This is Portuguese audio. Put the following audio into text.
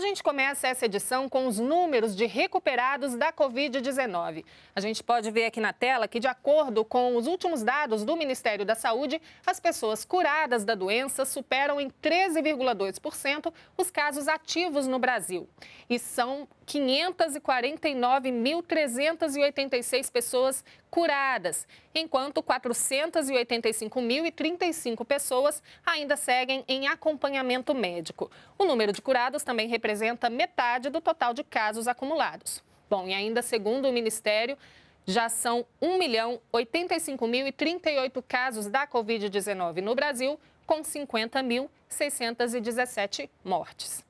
A gente começa essa edição com os números de recuperados da Covid-19. A gente pode ver aqui na tela que, de acordo com os últimos dados do Ministério da Saúde, as pessoas curadas da doença superam em 13,2% os casos ativos no Brasil. E são 549.386 pessoas curadas, enquanto 485.035 pessoas ainda seguem em acompanhamento médico. O número de curados também representa metade do total de casos acumulados. Bom, e ainda segundo o Ministério, já são 1.085.038 casos da Covid-19 no Brasil, com 50.617 mortes.